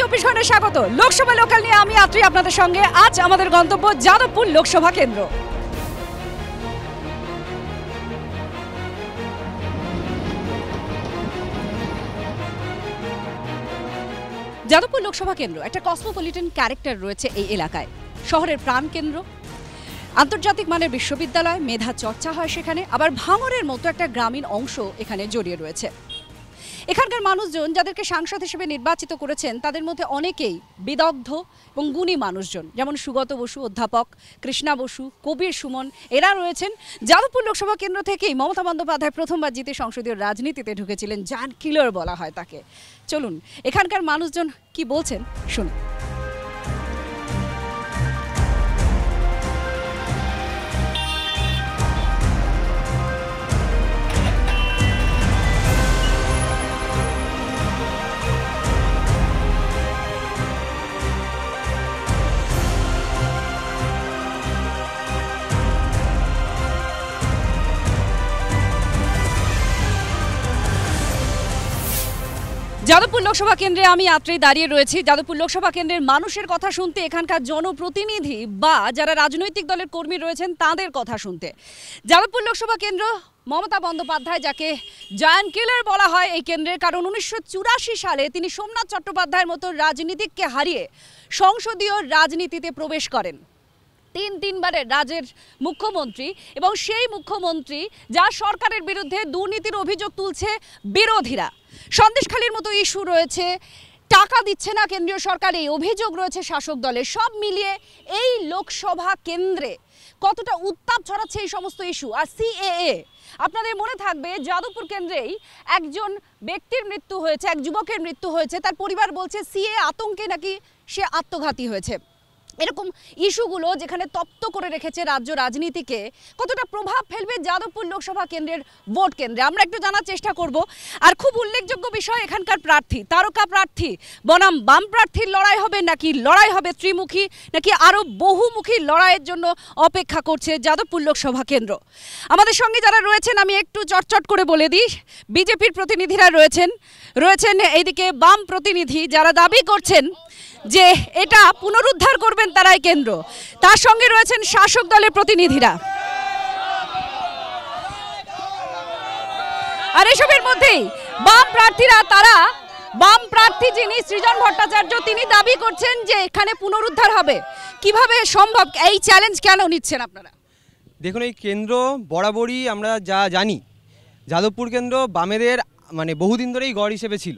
চব্বিশ ঘন্টা স্বাগত লোকসভা লোকাল নিয়ে আমি আত্রি আপনাদের সঙ্গে আজ আমাদের গন্তব্য যাদবপুর লোকসভা কেন্দ্র যাদবপুর লোকসভা কেন্দ্র একটা কসমোপলিটন ক্যারেক্টার রয়েছে এই এলাকায় শহরের প্রাণ কেন্দ্র আন্তর্জাতিক মানের বিশ্ববিদ্যালয় মেধা চর্চা হয় সেখানে আবার ভাঙরের মতো একটা গ্রামীণ অংশ এখানে জড়িয়ে রয়েছে এখানকার মানুষজন যাদেরকে সাংসদ হিসেবে নির্বাচিত করেছেন তাদের মধ্যে অনেকেই বিদগ্ধ এবং গুণী মানুষজন যেমন সুগত বসু অধ্যাপক কৃষ্ণা বসু কবির সুমন এরা রয়েছেন যাদবপুর লোকসভা কেন্দ্র থেকেই মমতা বন্দ্যোপাধ্যায় প্রথমবার জিতে সংসদীয় রাজনীতিতে ঢুকেছিলেন যান কিলার বলা হয় তাকে চলুন এখানকার মানুষজন কি বলছেন শুনুন লোকসভা কেন্দ্রে আমি আত্রেই দাঁড়িয়ে রয়েছি যাদবপুর লোকসভা কেন্দ্রের মানুষের কথা শুনতে এখানকার জনপ্রতিনিধি বা যারা রাজনৈতিক দলের কর্মী রয়েছেন তাদের কথা শুনতে যাদবপুর লোকসভা কেন্দ্র মমতা বন্দ্যোপাধ্যায় যাকে জায়ান্ট কিলার বলা হয় এই কেন্দ্রের কারণ উনিশশো সালে তিনি সোমনাথ চট্টোপাধ্যায়ের মতো রাজনীতিককে হারিয়ে সংসদীয় রাজনীতিতে প্রবেশ করেন তিন তিনবারের রাজ্যের মুখ্যমন্ত্রী এবং সেই মুখ্যমন্ত্রী যা সরকারের বিরুদ্ধে দুর্নীতির অভিযোগ তুলছে বিরোধীরা সন্দেশখালির মতো ইস্যু রয়েছে টাকা দিচ্ছে না কেন্দ্রীয় সরকার এই অভিযোগ রয়েছে শাসক দলের সব মিলিয়ে এই লোকসভা কেন্দ্রে কতটা উত্তাপ ছড়াচ্ছে এই সমস্ত ইস্যু আর সিএএ আপনাদের মনে থাকবে যাদবপুর কেন্দ্রেই একজন ব্যক্তির মৃত্যু হয়েছে এক যুবকের মৃত্যু হয়েছে তার পরিবার বলছে সিএ আতঙ্কে নাকি সে আত্মঘাতী হয়েছে এরকম ইস্যুগুলো যেখানে তপ্ত করে রেখেছে রাজ্য রাজনীতিকে কতটা প্রভাব ফেলবে যাদবপুর লোকসভা কেন্দ্রের ভোট কেন্দ্রে আমরা একটু জানার চেষ্টা করব আর খুব উল্লেখযোগ্য বিষয় এখানকার প্রার্থী তারকা প্রার্থী বনাম বাম প্রার্থীর লড়াই হবে নাকি লড়াই হবে ত্রিমুখী নাকি আরও বহুমুখী লড়াইয়ের জন্য অপেক্ষা করছে যাদবপুর লোকসভা কেন্দ্র আমাদের সঙ্গে যারা রয়েছেন আমি একটু চটচট করে বলে দিই বিজেপির প্রতিনিধিরা রয়েছেন রয়েছেন এইদিকে বাম প্রতিনিধি যারা দাবি করছেন যে এটা পুনরুদ্ধার করবেন তারাই কেন্দ্র তার সঙ্গে রয়েছেন শাসক দলের প্রতিনিধিরা আর এসবের মধ্যেই বাম প্রার্থীরা তারা বাম প্রার্থী যিনি সৃজন ভট্টাচার্য তিনি দাবি করছেন যে এখানে পুনরুদ্ধার হবে কিভাবে সম্ভব এই চ্যালেঞ্জ কেন নিচ্ছেন আপনারা দেখুন এই কেন্দ্র বরাবরই আমরা যা জানি যাদবপুর কেন্দ্র বামেদের মানে বহুদিন ধরেই গড় হিসেবে ছিল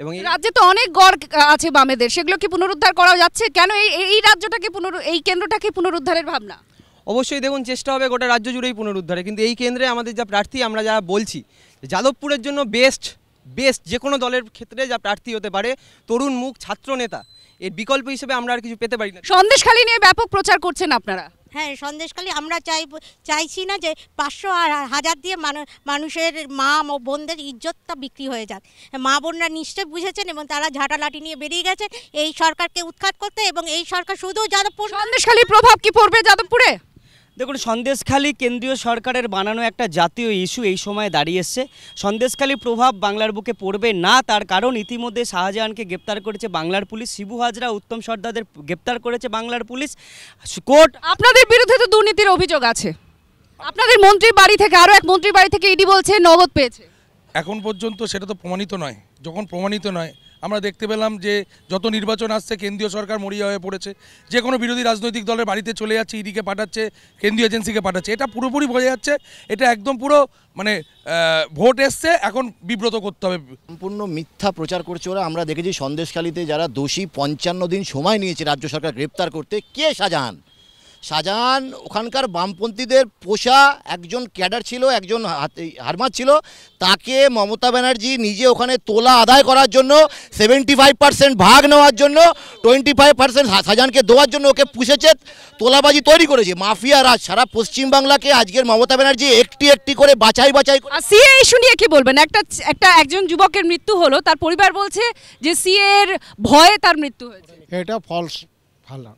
এবং রাজ্যে তো অনেক গড় আছে বামেদের সেগুলো কি পুনরুদ্ধার করা যাচ্ছে কেন এই এই রাজ্যটাকে পুনর এই কেন্দ্রটাকে পুনরুদ্ধারের ভাবনা অবশ্যই দেখুন চেষ্টা হবে গোটা রাজ্য জুড়েই পুনরুদ্ধারে কিন্তু এই কেন্দ্রে আমাদের যা প্রার্থী আমরা যা বলছি যাদবপুরের জন্য বেস্ট বেস্ট যে কোনো দলের ক্ষেত্রে যা প্রার্থী হতে পারে তরুণ মুখ ছাত্র নেতা এর বিকল্প হিসেবে আমরা আর কিছু পেতে পারি না সন্দেশখালী নিয়ে ব্যাপক প্রচার করছেন আপনারা হ্যাঁ সন্দেশখালী আমরা চাই চাইছি না যে পাঁচশো আর হাজার দিয়ে মানুষের মা ও বোনদের ইজ্জতটা বিক্রি হয়ে যাক মা বোনরা নিশ্চয় বুঝেছেন এবং তারা ঝাঁটা লাঠি নিয়ে বেরিয়ে গেছে এই সরকারকে উৎখাত করতে এবং এই সরকার শুধু যাদবপুর সন্দেশখালীর প্রভাব কি পড়বে যাদবপুরে দেখুন সন্দেশখালী কেন্দ্রীয় সরকারের বানানো একটা জাতীয় ইস্যু এই সময়ে দাঁড়িয়ে এসছে সন্দেশখালি প্রভাব বাংলার বুকে পড়বে না তার কারণ ইতিমধ্যে শাহজাহানকে গ্রেপ্তার করেছে বাংলার পুলিশ শিবু হাজরা উত্তম সর্দাদের গ্রেপ্তার করেছে বাংলার পুলিশ কোর্ট আপনাদের বিরুদ্ধে তো দুর্নীতির অভিযোগ আছে আপনাদের মন্ত্রীর বাড়ি থেকে আরও এক মন্ত্রীর বাড়ি থেকে ইডি বলছে নগদ পেয়েছে এখন পর্যন্ত সেটা তো প্রমাণিত নয় যখন প্রমাণিত নয় আমরা দেখতে পেলাম যে যত নির্বাচন আসছে কেন্দ্রীয় সরকার মরিয়া হয়ে পড়েছে যে কোনো বিরোধী রাজনৈতিক দলের বাড়িতে চলে যাচ্ছে ইডিকে পাঠাচ্ছে কেন্দ্রীয় এজেন্সিকে পাঠাচ্ছে এটা পুরোপুরি বোঝা যাচ্ছে এটা একদম পুরো মানে ভোট এসছে এখন বিব্রত করতে হবে সম্পূর্ণ মিথ্যা প্রচার করছে ওরা আমরা দেখেছি সন্দেশখালীতে যারা দোষী পঞ্চান্ন দিন সময় নিয়েছে রাজ্য সরকার গ্রেপ্তার করতে কে সাজান শাহজাহান ওখানকার বামপন্থীদের পোষা একজন ক্যাডার ছিল একজন হারমার ছিল তাকে মমতা ব্যানার্জি নিজে ওখানে তোলা আদায় করার জন্য সেভেন্টি ফাইভ পার্সেন্ট ভাগ নেওয়ার জন্য টোয়েন্টি ফাইভ পার্সেন্ট শাহজাহানকে দেওয়ার জন্য ওকে পুষেছে তোলাবাজি তৈরি করেছে মাফিয়া রাজ সারা পশ্চিমবাংলাকে আজকের মমতা ব্যানার্জি একটি একটি করে বাছাই বাছাই সিএ ইস্যু নিয়ে কি বলবেন একটা একটা একজন যুবকের মৃত্যু হলো তার পরিবার বলছে যে সিএ এর ভয়ে তার মৃত্যু হয়েছে এটা ফলস ভালো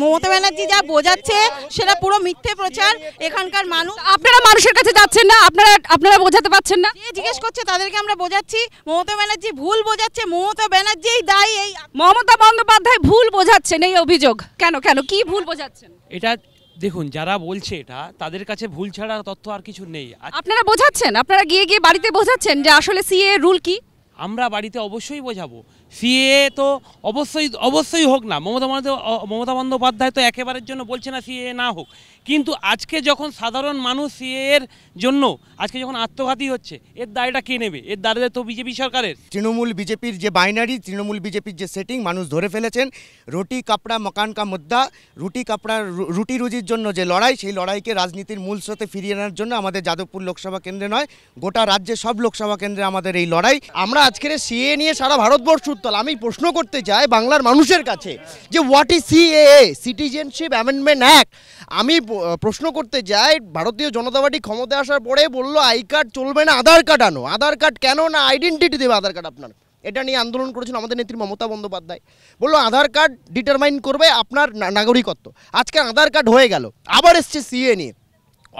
মমতা ব্যানার্জি যা বোঝাচ্ছে সেটা পুরো মিথ্যে প্রচার এখানকার মানুষ আপনারা মানুষের কাছে যাচ্ছেন না আপনারা আপনারা বোঝাতে পারছেন না জিজ্ঞেস করছে তাদেরকে আমরা বোঝাচ্ছি মমতা ব্যানার্জি ভুল বোঝাচ্ছে মমতা ব্যানার্জিই দায়ী এই মমতা বন্দ্যোপাধ্যায় ভুল বোঝাচ্ছেন এই অভিযোগ কেন কেন কি ভুল এটা দেখুন যারা বলছে এটা তাদের কাছে ভুল ছাড়া তথ্য আর কিছু নেই আপনারা বোঝাচ্ছেন আপনারা গিয়ে গিয়ে বাড়িতে বোঝাচ্ছেন যে আসলে সিএ রুল কি আমরা বাড়িতে অবশ্যই বোঝাবো সিএ তো অবশ্যই অবশ্যই হোক না মমতা মমতা বন্দ্যোপাধ্যায় তো একেবারের জন্য বলছে না সিএ না হোক কিন্তু আজকে যখন সাধারণ মানুষ সিএ এর জন্য আজকে যখন আত্মঘাতী হচ্ছে এর দায়টা কে নেবে এর দায়টা তো বিজেপি সরকারের তৃণমূল বিজেপির যে বাইনারি তৃণমূল বিজেপির যে সেটিং মানুষ ধরে ফেলেছেন রুটি কাপড়া মকান কা মুদ্দা রুটি কাপড়া রুটি রুজির জন্য যে লড়াই সেই লড়াইকে রাজনীতির মূল স্রোতে ফিরিয়ে আনার জন্য আমাদের যাদবপুর লোকসভা কেন্দ্রে নয় গোটা রাজ্যে সব লোকসভা কেন্দ্রে আমাদের এই লড়াই আমরা আজকের সিএ নিয়ে সারা ভারতবর্ষ উত্তল আমি প্রশ্ন করতে চাই বাংলার মানুষের কাছে যে what is CA citizenship amendment act আমি প্রশ্ন করতে যাই ভারতীয় জনতা পার্টি ক্ষমতা আসার পরে বললো আই কার্ড চলবে না আধার কার্ড আনো আধার কার্ড কেন না আইডেন্টিটি দেবে আধার কার্ড আপনার এটা নিয়ে আন্দোলন করেছিল আমাদের নেত্রী মমতা বন্দ্যোপাধ্যায় বললো আধার কার্ড ডিটারমাইন করবে আপনার নাগরিকত্ব আজকে আধার কার্ড হয়ে গেল আবার এসছে সিএ নিয়ে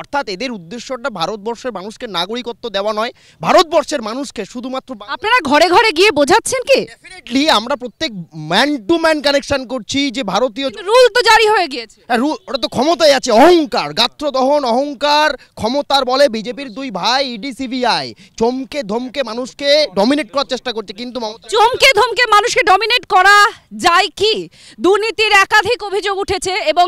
অর্থাৎ এদের উদ্দেশ্যটা ভারতবর্ষের মানুষকে নাগরিকত্ব দেওয়া নয় ভারতবর্ষের মানুষকে শুধুমাত্র আপনারা ঘরে ঘরে গিয়ে বোঝাচ্ছেন কি ডেফিনেটলি আমরা প্রত্যেক ম্যান টু ম্যান কানেকশন করছি যে ভারতীয় রুল তো জারি হয়ে গিয়েছে রুল হ্যাঁ, ওটা তো ক্ষমতায় আছে অহংকার দহন অহংকার ক্ষমতার বলে বিজেপির দুই ভাই ইডি e সিবিআই চমকে ধমকে মানুষকে ডমিনেট করার চেষ্টা করছে কিন্তু চমকে ধমকে মানুষকে ডমিনেট করা যায় কি দুর্নীতির একাধিক অভিযোগ উঠেছে এবং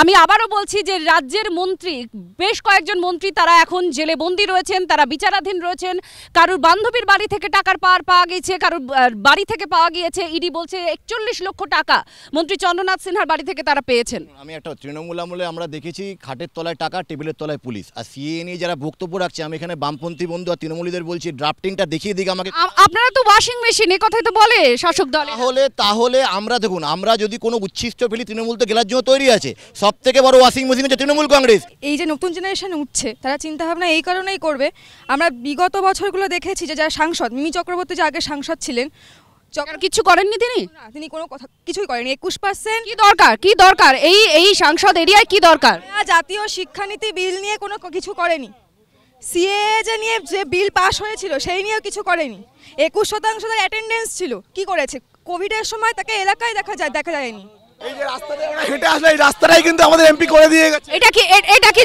আমি আবারও বলছি যে রাজ্যের মন্ত্রী বেশ কয়েকজন মন্ত্রী তারা এখন জেলে বন্দী রয়েছেন তারা বিচারাধীন রয়েছেন কারুর বান্ধবীর বাড়ি থেকে টাকার পাওয়ার পাওয়া গিয়েছে কারুর বাড়ি থেকে পাওয়া গিয়েছে ইডি বলছে একচল্লিশ লক্ষ টাকা মন্ত্রী চন্দ্রনাথ সিনহার বাড়ি থেকে তারা পেয়েছেন আমি একটা তৃণমূল আমলে আমরা দেখেছি খাটের তলায় টাকা টেবিলের তলায় পুলিশ আর সিএ নিয়ে যারা বক্তব্য রাখছে আমি এখানে বামপন্থী বন্ধু আর তৃণমূলীদের বলছি ড্রাফটিংটা দেখিয়ে দিকে আমাকে আপনারা তো ওয়াশিং মেশিন এ কথাই তো বলে শাসক দল তাহলে তাহলে আমরা দেখুন আমরা যদি কোনো উচ্ছিষ্ট ফেলি তৃণমূল তো গেলার জন্য তৈরি আছে সব থেকে বড় ওয়াশিং মেশিন হচ্ছে তৃণমূল কংগ্রেস এই যে নতুন জেনারেশন উঠছে তারা চিন্তা ভাবনা এই কারণেই করবে আমরা বিগত বছরগুলো দেখেছি যে যারা সাংসদ মিমি চক্রবর্তী যে আগে সাংসদ ছিলেন কিছু করেননি তিনি তিনি কোনো কথা কিছুই করেনি একুশ পার্সেন্ট কি দরকার কি দরকার এই এই সাংসদ এরিয়ায় কি দরকার জাতীয় শিক্ষানীতি বিল নিয়ে কোনো কিছু করেনি সিএ যে নিয়ে যে বিল পাশ হয়েছিল সেই নিয়েও কিছু করেনি একুশ শতাংশ তার অ্যাটেন্ডেন্স ছিল কি করেছে কোভিডের সময় তাকে এলাকায় দেখা যায় দেখা যায়নি রাস্তাটাই কিন্তু আমাদের এমপি করে দিয়ে গেছে এটা কি এটা কি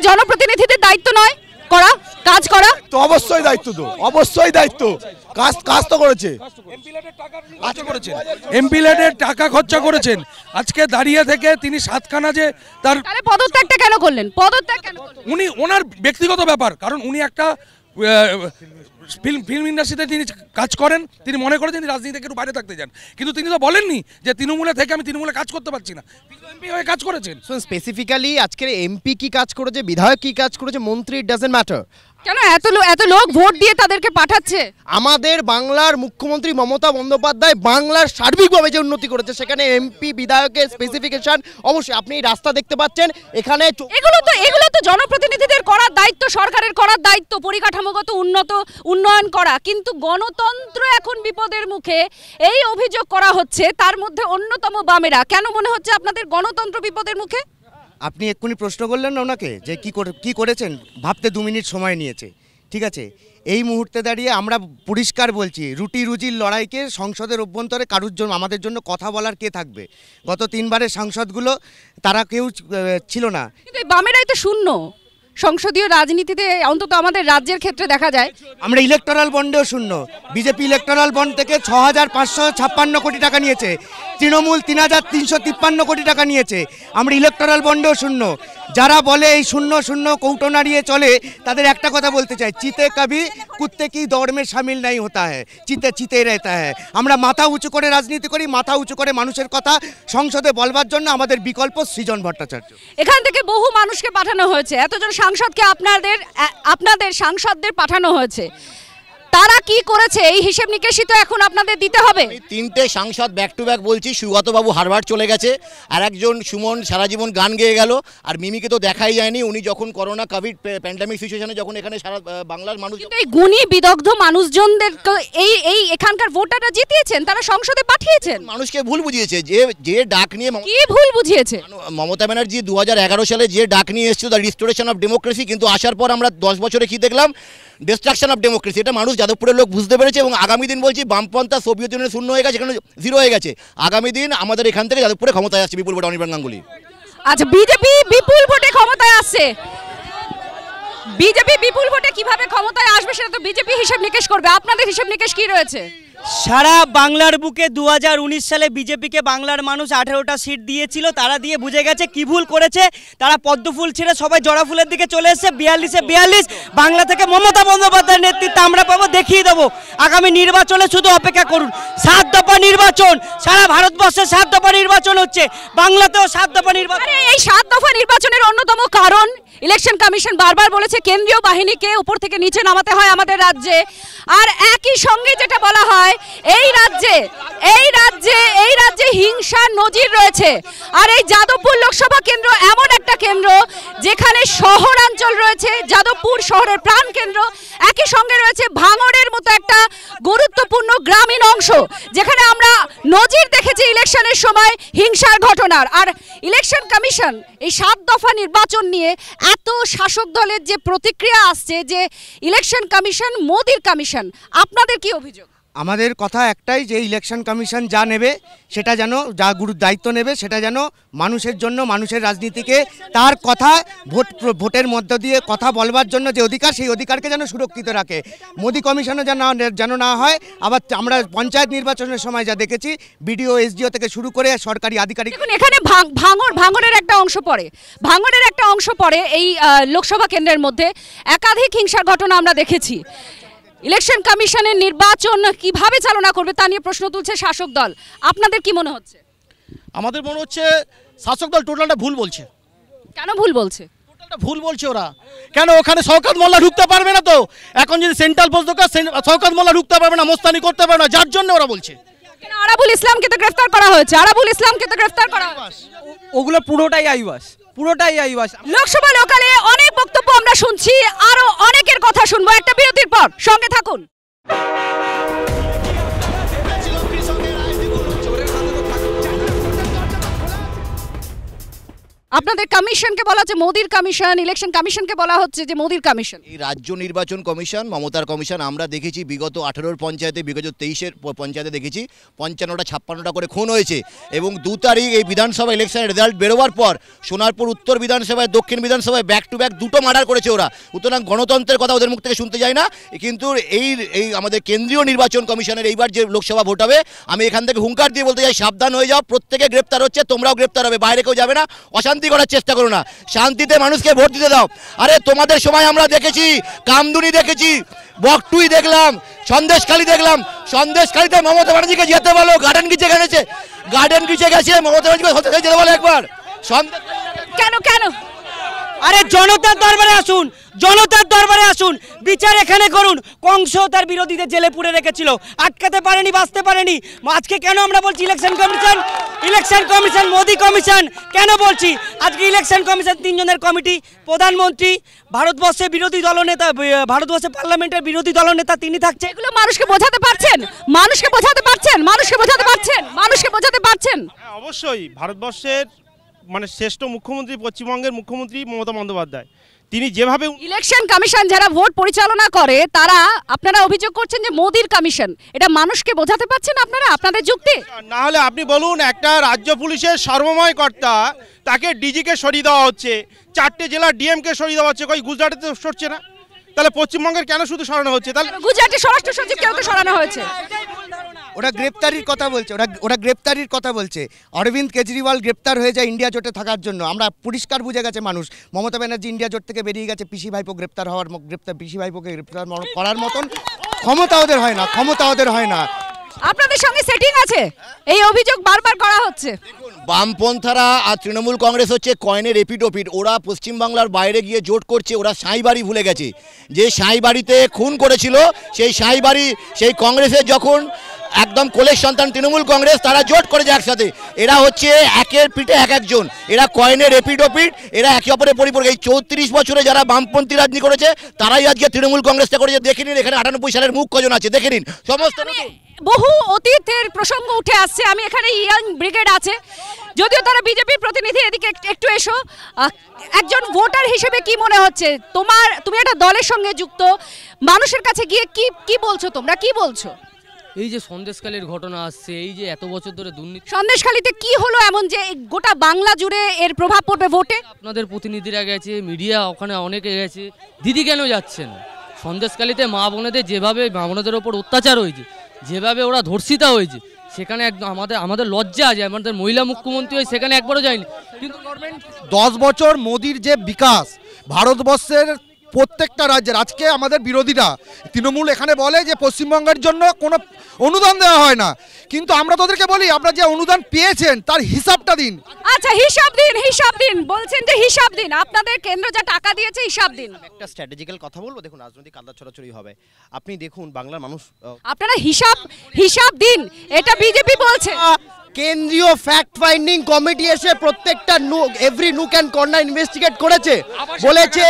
দায়িত্ব নয় করা কাজ করা তো অবশ্যই দায়িত্ব তো অবশ্যই দায়িত্ব কাজ কাজ তো করেছে টাকা খরচা করেছেন আজকে দাঁড়িয়ে থেকে তিনি সাতখানা যে তার পদত্যাগটা কেন করলেন পদত্যাগ কেন উনি ওনার ব্যক্তিগত ব্যাপার কারণ উনি একটা ফিল্ম ফিল্ম ইন্ডাস্ট্রিতে তিনি কাজ করেন তিনি মনে করেন তিনি রাজনীতি থেকে একটু বাইরে থাকতে চান কিন্তু তিনি তো বলেননি যে তৃণমূলে থেকে আমি তৃণমূলে কাজ করতে পারছি না এমপি হয়ে কাজ করেছেন স্পেসিফিক্যালি আজকের এমপি কি কাজ করেছে বিধায়ক কি কাজ করেছে মন্ত্রী ইট ডাজেন্ট ম্যাটার কেন এত এত লোক ভোট দিয়ে তাদেরকে পাঠাচ্ছে আমাদের বাংলার মুখ্যমন্ত্রী মমতা বন্দ্যোপাধ্যায় বাংলার সার্বিকভাবে যে উন্নতি করেছে সেখানে এমপি বিধায়কের স্পেসিফিকেশন অবশ্যই আপনি রাস্তা দেখতে পাচ্ছেন এখানে এগুলো তো এগুলো তো জনপ্রতিনিধিদের করার দায়িত্ব সরকারের করার দায়িত্ব পরিকাঠামোগত উন্নত উন্নয়ন করা কিন্তু গণতন্ত্র এখন বিপদের মুখে এই অভিযোগ করা হচ্ছে তার মধ্যে অন্যতম বামেরা কেন মনে হচ্ছে আপনাদের গণতন্ত্র বিপদের মুখে আপনি এক্ষুনি প্রশ্ন করলেন না ওনাকে যে কী করে কী করেছেন ভাবতে দু মিনিট সময় নিয়েছে ঠিক আছে এই মুহূর্তে দাঁড়িয়ে আমরা পরিষ্কার বলছি রুটি রুজির লড়াইকে সংসদের অভ্যন্তরে কারুর জন্য আমাদের জন্য কথা বলার কে থাকবে গত তিনবারের সাংসদগুলো তারা কেউ ছিল না বামেরাই তো শূন্য সংসদীয় রাজনীতিতে অন্তত আমাদের রাজ্যের ক্ষেত্রে দেখা যায় আমরা ইলেকটোরাল বন্ডেও শূন্য বিজেপি ইলেকটোরাল বন্ড থেকে ছ হাজার পাঁচশো ছাপ্পান্ন কোটি টাকা নিয়েছে তৃণমূল তিন হাজার তিনশো তিপ্পান্ন কোটি টাকা নিয়েছে আমরা ইলেকটোরাল বন্ডেও শূন্য যারা বলে এই শূন্য শূন্য কৌটো নাড়িয়ে চলে তাদের একটা কথা বলতে চাই চিতে কবি কুত্তে কি দৌড় সামিল নাই হতা হ্যাঁ চিতে চিতেই রেতা হ্যাঁ আমরা মাথা উঁচু করে রাজনীতি করি মাথা উঁচু করে মানুষের কথা সংসদে বলবার জন্য আমাদের বিকল্প সৃজন ভট্টাচার্য এখান থেকে বহু মানুষকে পাঠানো হয়েছে এতজন সাংসদকে আপনাদের আপনাদের সাংসদদের পাঠানো হয়েছে তারা কি করেছে এই হিসেব নিকেশই তো এখন আপনাদের দিতে হবে তিনটে সাংসদ ব্যাক টু ব্যাক বলছি সুগতবাবু হারবার চলে গেছে আর একজন সুমন সারা জীবন গান গেয়ে গেল আর মিমিকে তো দেখাই যায়নি উনি যখন করোনা কোভিড প্যান্ডামিক সিচুয়েশনে যখন এখানে সারা বাংলার মানুষ এই গুণী বিদগ্ধ মানুষজনদের এই এই এখানকার ভোটাররা জিতিয়েছেন তারা সংসদে পাঠিয়েছেন মানুষকে ভুল বুঝিয়েছে যে যে ডাক নিয়ে কি ভুল বুঝিয়েছে মমতা ব্যানার্জি দু সালে যে ডাক নিয়ে এসেছিল দ্য রিস্টোরেশন অফ ডেমোক্রেসি কিন্তু আসার পর আমরা দশ বছরে কি দেখলাম ডিস্ট্রাকশন অফ ডেমোক্রেসি এটা মানুষ যাদবপুরের লোক বুঝতে পেরেছে এবং আগামী দিন বলছি বামপন্থা সোভিয়েত ইউনিয়ন শূন্য হয়ে গেছে এখানে জিরো হয়ে গেছে আগামী দিন আমাদের এখান থেকে যাদবপুরে ক্ষমতায় আসছে বিপুল ভোটে অনির্বাণ গাঙ্গুলি আচ্ছা বিজেপি বিপুল ভোটে ক্ষমতায় আসছে বিজেপি বিপুল ভোটে কিভাবে ক্ষমতায় আসবে সেটা তো বিজেপি হিসাব নিকেশ করবে আপনাদের হিসাব নিকেশ কি রয়েছে সারা বাংলার বুকে দু সালে বিজেপিকে বাংলার মানুষ আঠেরোটা সিট দিয়েছিল তারা দিয়ে বুঝে গেছে কি ভুল করেছে তারা পদ্মফুল ছেড়ে সবাই জড়া ফুলের দিকে চলে এসছে বিয়াল্লিশে বিয়াল্লিশ বাংলা থেকে মমতা বন্দ্যোপাধ্যায়ের নেতৃত্বে আমরা পাবো দেখিয়ে দেবো আগামী নির্বাচনে শুধু অপেক্ষা করুন সাত দফা নির্বাচন সারা ভারতবর্ষে সাত দফা নির্বাচন হচ্ছে বাংলাতেও সাত দফা নির্বাচন এই সাত দফা নির্বাচনের অন্যতম কারণ ইলেকশন কমিশন বারবার বলেছে কেন্দ্রীয় বাহিনীকে উপর থেকে নিচে নামাতে হয় আমাদের রাজ্যে আর একই সঙ্গে এই রাজ্যে এই রাজ্যে এই রাজ্যে হিংসার নজির রয়েছে আর এই যাদবপুর লোকসভা কেন্দ্র এমন একটা কেন্দ্র যেখানে শহরাঞ্চল রয়েছে যাদবপুর শহরের প্রাণ কেন্দ্র একই সঙ্গে রয়েছে ভাঙড়ের মতো একটা গুরুত্বপূর্ণ গ্রামীণ অংশ যেখানে আমরা নজির দেখেছি ইলেকশনের সময় হিংসার ঘটনার আর ইলেকশন কমিশন এই সাত দফা নির্বাচন নিয়ে এত শাসক দলের যে প্রতিক্রিয়া আসছে যে ইলেকশন কমিশন মোদির কমিশন আপনাদের কি অভিযোগ আমাদের কথা একটাই যে ইলেকশন কমিশন যা নেবে সেটা যেন যা গুরুর দায়িত্ব নেবে সেটা যেন মানুষের জন্য মানুষের রাজনীতিকে তার কথা ভোট ভোটের মধ্য দিয়ে কথা বলবার জন্য যে অধিকার সেই অধিকারকে যেন সুরক্ষিত রাখে মোদি কমিশনও যেন যেন না হয় আবার আমরা পঞ্চায়েত নির্বাচনের সময় যা দেখেছি বিডিও এসডিও থেকে শুরু করে সরকারি আধিকারিক এখানে ভাঙর ভাঙরের একটা অংশ পড়ে ভাঙরের একটা অংশ পড়ে এই লোকসভা কেন্দ্রের মধ্যে একাধিক হিংসার ঘটনা আমরা দেখেছি ইলেকশন কমিশনের নির্বাচন কিভাবে চালনা করবে তা নিয়ে প্রশ্ন তুলছে শাসক দল আপনাদের কি মনে হচ্ছে আমাদের মনে হচ্ছে শাসক দল টোটালটা ভুল বলছে কেন ভুল বলছে ভুল বলছে ওরা কেন ওখানে শওকাত মোল্লা ঢুকতে পারবে না তো এখন যদি সেন্ট্রাল পোস্ট দোকান শওকাত মোল্লা ঢুকতে পারবে না মোস্তানি করতে পারবে না যার জন্য ওরা বলছে আরাবুল ইসলামকে তো গ্রেফতার করা হয়েছে আরাবুল ইসলামকে তো গ্রেফতার করা ওগুলো পুরোটাই আইবাস পুরোটাই আদিবাসী লোকসভা লোকালে অনেক বক্তব্য আমরা শুনছি আরো অনেকের কথা শুনবো একটা বিরতির পর সঙ্গে থাকুন আপনাদের কমিশনকে বলা হচ্ছে মোদির কমিশন ইলেকশন কমিশনকে বলা হচ্ছে যে মোদির কমিশন এই রাজ্য নির্বাচন কমিশন মমতার কমিশন আমরা দেখেছি বিগত আঠেরোর পঞ্চায়েতে বিগত তেইশের পঞ্চায়েতে দেখেছি পঞ্চান্নটা ছাপ্পান্নটা করে খুন হয়েছে এবং দু তারিখ এই বিধানসভা ইলেকশনের রেজাল্ট বেরোবার পর সোনারপুর উত্তর বিধানসভায় দক্ষিণ বিধানসভায় ব্যাক টু ব্যাক দুটো মার্ডার করেছে ওরা সুতরাং গণতন্ত্রের কথা ওদের মুখ থেকে শুনতে যায় না কিন্তু এই এই আমাদের কেন্দ্রীয় নির্বাচন কমিশনের এইবার যে লোকসভা ভোট হবে আমি এখান থেকে হুঙ্কার দিয়ে বলতে চাই সাবধান হয়ে যাও প্রত্যেকে গ্রেপ্তার হচ্ছে তোমরাও গ্রেপ্তার হবে বাইরে কেউ যাবে না অশান্তি রাজনীতি করার চেষ্টা করো না শান্তিতে মানুষকে ভোট দিতে দাও আরে তোমাদের সময় আমরা দেখেছি কামদুনি দেখেছি বকটুই দেখলাম সন্দেশখালি দেখলাম সন্দেশখালীতে মমতা ব্যানার্জিকে যেতে বলো গার্ডেন কিচে গেছে গার্ডেন কিচে গেছে মমতা ব্যানার্জিকে যেতে বলো একবার কেন কেন আরে জনতার দরবারে আসুন জনতার দরবারে আসুন বিচার এখানে করুন কংস তার বিরোধীদের জেলে পুড়ে রেখেছিল আটকাতে পারেনি বাঁচতে পারেনি আজকে কেন আমরা বলছি election commission election commission Modi commission কেন বলছি আজকে ইলেকশন কমিশন তিনজনের কমিটি প্রধানমন্ত্রী ভারতবর্ষের বিরোধী দলনেতা ভারতবর্ষের পার্লামেন্টের বিরোধী দলনেতা তিনি থাকছে এগুলো মানুষকে বোঝাতে পারছেন মানুষকে বোঝাতে পারছেন মানুষকে বোঝাতে পারছেন মানুষকে বোঝাতে পারছেন হ্যাঁ, অবশ্যই ভারতবর্ষের মানে শ্রেষ্ঠ মুখ্যমন্ত্রী পশ্চিমবঙ্গের মুখ্যমন্ত্রী মমতা বন্দ্যোপাধ্যায় তিনি যেভাবে ইলেকশন কমিশন যারা ভোট পরিচালনা করে তারা আপনারা অভিযোগ করছেন যে মোদির কমিশন এটা মানুষকে বোঝাতে পারছেন আপনারা আপনাদের যুক্তি না হলে আপনি বলুন একটা রাজ্য পুলিশের সর্বময় কর্তা তাকে ডিজিকে সরিয়ে দেওয়া হচ্ছে চারটে জেলা ডিএমকে সরিয়ে দেওয়া হচ্ছে কই গুজরাটে তো সরছে না তাহলে পশ্চিমবঙ্গের কেন শুধু সরানো হচ্ছে তাহলে গুজরাটে স্বরাষ্ট্র সচিব কেউ তো সরানো হয়েছে ওরা গ্রেপ্তারির কথা বলছে ওরা ওরা গ্রেপ্তারির কথা বলছে অরবিন্দ কেজরিওয়াল গ্রেপ্তার হয়ে যায় ইন্ডিয়া জোটে থাকার জন্য আমরা পরিষ্কার বুঝে গেছে মানুষ মমতা ব্যানার্জি ইন্ডিয়া জোট থেকে বেরিয়ে গেছে পিসি ভাইপো গ্রেপ্তার হওয়ার গ্রেপ্তার পিসি ভাইপোকে গ্রেপ্তার করার মতন ক্ষমতা ওদের হয় না ক্ষমতা ওদের হয় না আপনাদের সঙ্গে সেটিং আছে এই অভিযোগ বারবার করা হচ্ছে বামপন্থারা আর তৃণমূল কংগ্রেস হচ্ছে কয়েনের এপিটোপিট ওরা পশ্চিমবাংলার বাইরে গিয়ে জোট করছে ওরা সাঁই বাড়ি ভুলে গেছে যে সাঁই বাড়িতে খুন করেছিল সেই সাঁই বাড়ি সেই কংগ্রেসের যখন একদম কোলের সন্তান তৃণমূল কংগ্রেস তারা জোট করেছে একসাথে এরা হচ্ছে একের পিঠে এক একজন এরা কয়েনের ওপিড এরা একে অপরের পরিপূরক এই চৌত্রিশ বছরে যারা বামপন্থী রাজনীতি করেছে তারাই আজকে তৃণমূল কংগ্রেসটা করেছে দেখে নিন এখানে আটানব্বই সালের মুখ কজন আছে দেখে নিন সমস্ত বহু অতীতের প্রসঙ্গ উঠে আসছে আমি এখানে ইয়াং ব্রিগেড আছে যদিও তারা বিজেপির প্রতিনিধি এদিকে একটু এসো একজন ভোটার হিসেবে কি মনে হচ্ছে তোমার তুমি একটা দলের সঙ্গে যুক্ত মানুষের কাছে গিয়ে কি কি বলছো তোমরা কি বলছো এই যে সন্দেশখালীর ঘটনা আসছে এই যে এত বছর ধরে দুর্নীতি সন্দেশখালীতে কি হলো এমন যে গোটা বাংলা জুড়ে এর প্রভাব পড়বে ভোটে আপনাদের প্রতিনিধিরা গেছে মিডিয়া ওখানে অনেকে গেছে দিদি কেন যাচ্ছেন সন্দেশখালীতে মা বোনেদের যেভাবে মা বোনেদের ওপর অত্যাচার হয়েছে যেভাবে ওরা ধর্ষিতা হয়েছে সেখানে একদম আমাদের আমাদের লজ্জা আছে আমাদের মহিলা মুখ্যমন্ত্রী হয়ে সেখানে একবারও যায়নি কিন্তু দশ বছর মোদির যে বিকাশ ভারতবর্ষের প্রত্যেকটা রাজ্যের আজকে আমাদের বিরোধীরা তৃণমূল এখানে বলে যে পশ্চিমবঙ্গের জন্য কোনো অনুদান দেওয়া হয় না কিন্তু আমরা তোদেরকে বলি আপনারা যে অনুদান পেয়েছেন তার হিসাবটা দিন আচ্ছা হিসাব দিন হিসাব দিন বলছেন যে হিসাব দিন আপনাদের কেন্দ্র যা টাকা দিয়েছে হিসাব দিন একটা স্ট্র্যাটেজিক্যাল কথা বলবো দেখুন রাজনৈতিক কাদা ছড়াছড়ি হবে আপনি দেখুন বাংলার মানুষ আপনারা হিসাব হিসাব দিন এটা বিজেপি বলছে কেন্দ্রীয় ফ্যাক্ট ফাইন্ডিং কমিটি এসে প্রত্যেকটা every nook and corner investigate করেছে বলেছে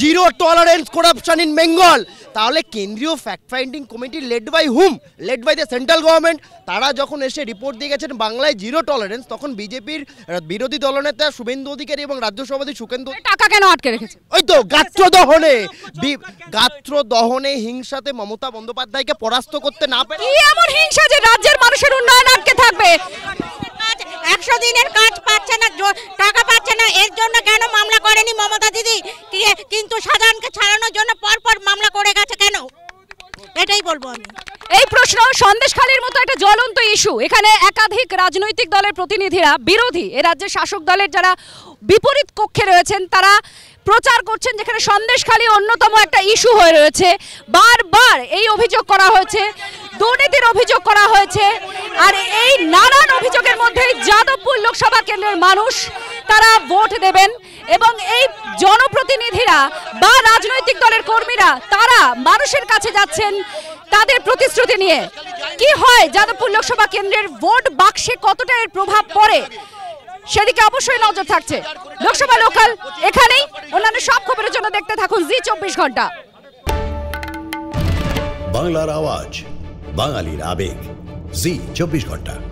zero for tolerance corruption in Bengal তাহলে কেন্দ্রীয় fact finding committee led by hmm led by the central government তারা যখন এসে রিপোর্ট দিয়ে গেছেন বাংলায় জিরো টলারেন্স তখন বিজেপির বিরোধী দলনেতা শুভেন্দু অধিকারী এবং রাজ্য সভাপতি সুকেন্দু টাকা কেন আটকে রেখেছে ওই তো গাত্র দহনে গাত্র দহনে হিংসাতে মমতা বন্দ্যোপাধ্যায়কে পরাস্ত করতে না পারে এমন হিংসা যে রাজ্যের মানুষের উন্নয়ন আটকে থাকবে একশো দিনের কাজ পাচ্ছে না টাকা পাচ্ছে না এর জন্য কেন মামলা করেনি মমতা দিদি কিন্তু সাধারণকে ছাড়ানোর জন্য পরপর মামলা করে গেছে কেন এটাই বলবো আমি এই প্রশ্ন সন্দেশখালীর মতো একটা জ্বলন্ত ইস্যু এখানে একাধিক রাজনৈতিক দলের প্রতিনিধিরা বিরোধী এ রাজ্যের শাসক দলের যারা বিপরীত কক্ষে রয়েছেন তারা প্রচার করছেন যেখানে সন্দেশখালী অন্যতম একটা ইস্যু হয়ে রয়েছে বারবার এই অভিযোগ করা হয়েছে দুর্নীতির অভিযোগ করা হয়েছে আর কেন্দ্রের মানুষ তারা ভোট দেবেন এবং এই জনপ্রতিনিধিরা বা রাজনৈতিক দলের কর্মীরা তারা মানুষের কাছে যাচ্ছেন তাদের প্রতিশ্রুতি নিয়ে কি হয় যাদবপুর লোকসভা কেন্দ্রের ভোট বাক্সে কতটা এর প্রভাব পড়ে সেদিকে অবশ্যই নজর থাকছে লোকসভা লোকাল এখানেই অন্যান্য সব খবরের জন্য দেখতে থাকুন জি চব্বিশ ঘন্টা বাংলার আওয়াজ বাঙালির আবেগ জি চব্বিশ ঘন্টা